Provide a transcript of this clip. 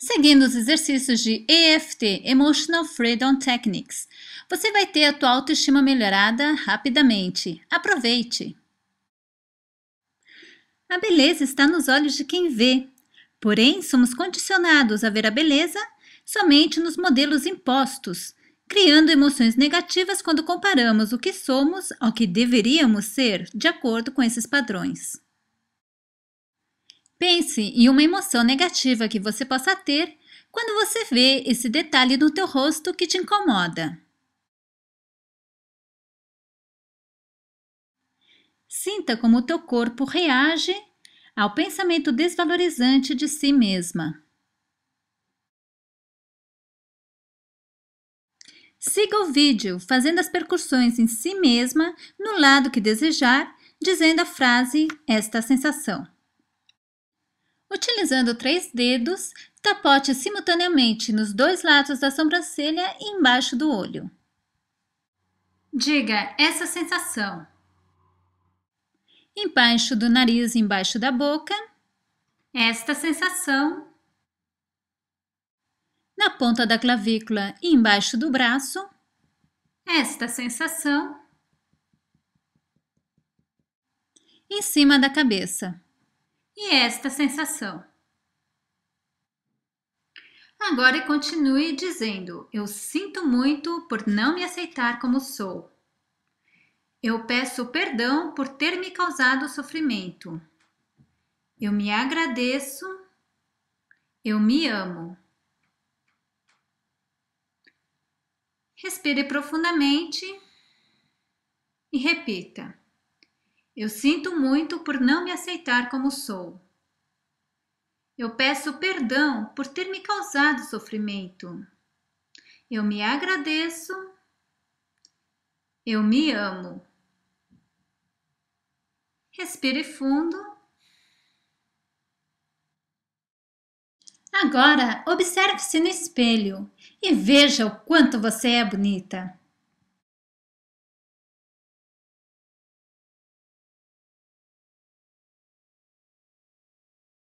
Seguindo os exercícios de EFT Emotional Freedom Techniques, você vai ter a tua autoestima melhorada rapidamente. Aproveite! A beleza está nos olhos de quem vê, porém somos condicionados a ver a beleza somente nos modelos impostos, criando emoções negativas quando comparamos o que somos ao que deveríamos ser de acordo com esses padrões. Pense em uma emoção negativa que você possa ter quando você vê esse detalhe no teu rosto que te incomoda. Sinta como o teu corpo reage ao pensamento desvalorizante de si mesma. Siga o vídeo fazendo as percussões em si mesma no lado que desejar, dizendo a frase Esta sensação. Utilizando três dedos, tapote simultaneamente nos dois lados da sobrancelha e embaixo do olho. Diga essa sensação. Embaixo do nariz, e embaixo da boca. Esta sensação. Na ponta da clavícula e embaixo do braço. Esta sensação. Em cima da cabeça e esta sensação. Agora continue dizendo: Eu sinto muito por não me aceitar como sou. Eu peço perdão por ter me causado sofrimento. Eu me agradeço. Eu me amo. Respire profundamente e repita. Eu sinto muito por não me aceitar como sou. Eu peço perdão por ter me causado sofrimento. Eu me agradeço. Eu me amo. Respire fundo. Agora, observe-se no espelho e veja o quanto você é bonita.